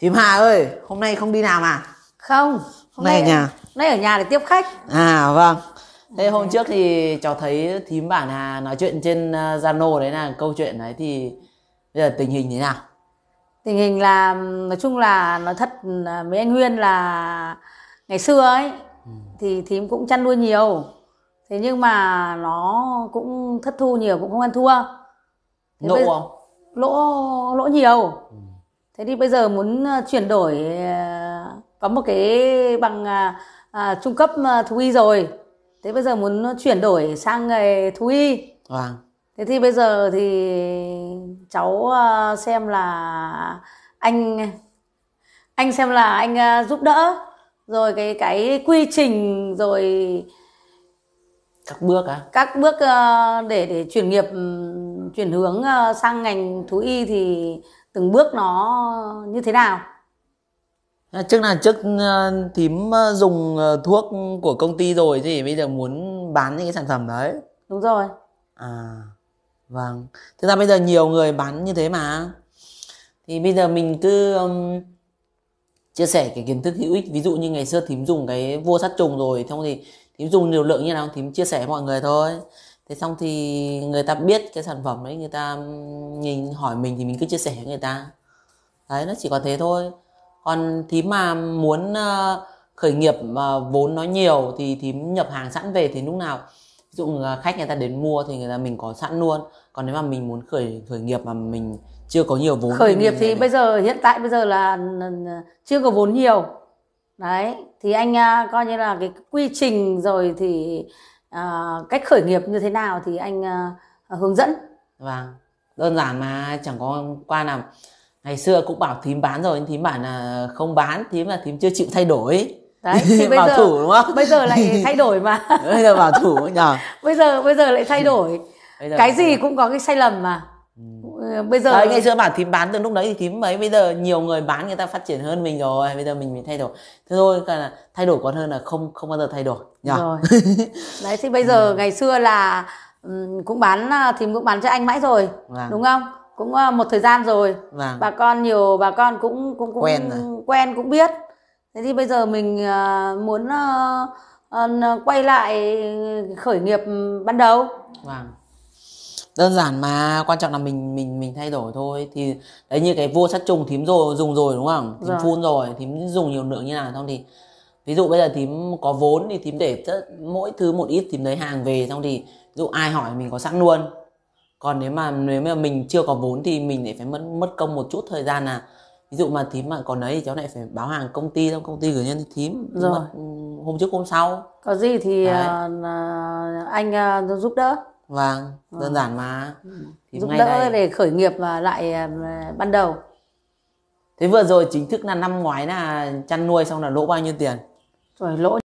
Thím Hà ơi, hôm nay không đi làm à? Không. Hôm nay ở nhà. nay ở nhà để tiếp khách. À vâng. Thế hôm trước thì cháu thấy thím bản Hà nói chuyện trên ờ, Zalo đấy là câu chuyện đấy thì bây giờ tình hình thế nào? Tình hình là nói chung là nói thật ờ, với anh Huyên là ngày xưa ấy ừ. thì thím cũng chăn nuôi nhiều. Thế nhưng mà nó cũng thất thu nhiều cũng không ăn thua. Thế lỗ bây... không? Lỗ lỗ nhiều. Ừ thế thì bây giờ muốn ờ, chuyển đổi ờ, có một cái bằng à, trung cấp thú y rồi thế bây giờ muốn chuyển đổi sang nghề thú y vâng thế thì bây giờ thì cháu xem là anh anh xem là anh giúp đỡ rồi cái cái quy trình rồi các bước á à? các bước để để chuyển nghiệp chuyển hướng sang ngành thú y thì từng bước nó như thế nào dạ, trước là trước ờ, thím ờ, dùng ờ, thuốc của công ty rồi thì bây giờ muốn bán những cái sản phẩm đấy đúng rồi à vâng thực ra bây giờ nhiều người bán như thế mà thì bây giờ mình cứ um, chia sẻ cái kiến thức hữu ích ví dụ như ngày xưa thím dùng cái vô sát trùng rồi xong thì thím dùng liều lượng như nào thím chia sẻ với mọi người thôi thế xong thì người ta biết cái sản phẩm đấy người ta nhìn hỏi mình thì mình cứ chia sẻ với người ta đấy nó chỉ có thế thôi còn thím mà muốn khởi nghiệp mà vốn nó nhiều thì thím nhập hàng sẵn về thì lúc nào ví dụ ờ, khách người ta đến mua thì người ta mình có sẵn luôn còn nếu mà mình muốn khởi khởi nghiệp mà mình chưa có nhiều vốn khởi thì nghiệp thì lại... bây giờ hiện tại bây giờ là chưa có vốn nhiều đấy thì anh coi như là cái quy trình rồi thì à, cách khởi nghiệp như thế nào thì anh à, hướng dẫn và vâng, đơn giản mà chẳng có qua nào ngày xưa cũng bảo thím bán rồi thím bảo là không bán thím là thím chưa chịu thay đổi đấy thì bây bảo giờ, thủ đúng không bây giờ lại thay đổi mà bây giờ bảo thủ nhờ bây giờ bây giờ lại thay đổi bây giờ cái gì cũng có cái sai lầm mà bây giờ đấy, ngày xưa bản thím bán từ lúc đấy thì thím ấy bây giờ nhiều người bán người ta phát triển hơn mình rồi bây giờ mình phải thay đổi thế thôi là thay đổi còn hơn là không không bao giờ thay đổi nhỉ? rồi đấy thì bây giờ ừ. ngày xưa là ừ, cũng bán à, thím cũng bán cho anh mãi rồi vâng. đúng không cũng à, một thời gian rồi vâng. bà con nhiều bà con cũng cũng cũng quen, rồi. quen cũng biết thế thì bây giờ mình à, muốn quay lại khởi nghiệp ban đầu vâng đơn giản mà quan trọng là mình mình mình thay đổi thôi thì đấy như cái vua sắt trùng thím rồi dùng rồi đúng không thím dạ. phun rồi thím dùng nhiều lượng như nào xong thì ví dụ bây giờ thím có vốn thì thím để tất, mỗi thứ một ít thím lấy hàng về xong thì ví dụ ai hỏi mình có sẵn luôn còn nếu mà nếu mà mình chưa có vốn thì mình lại phải mất mất công một chút thời gian là ví dụ mà thím mà còn đấy thì cháu lại phải báo hàng công ty xong công ty gửi nhân thím rồi hôm trước hôm sau có gì thì uh, anh uh, giúp đỡ vâng đơn giản mà ừ. thì giúp đỡ này... để khởi nghiệp và lại ờ, ban đầu thế vừa rồi chính thức là năm ngoái là chăn nuôi xong là lỗ bao nhiêu tiền rồi lỗ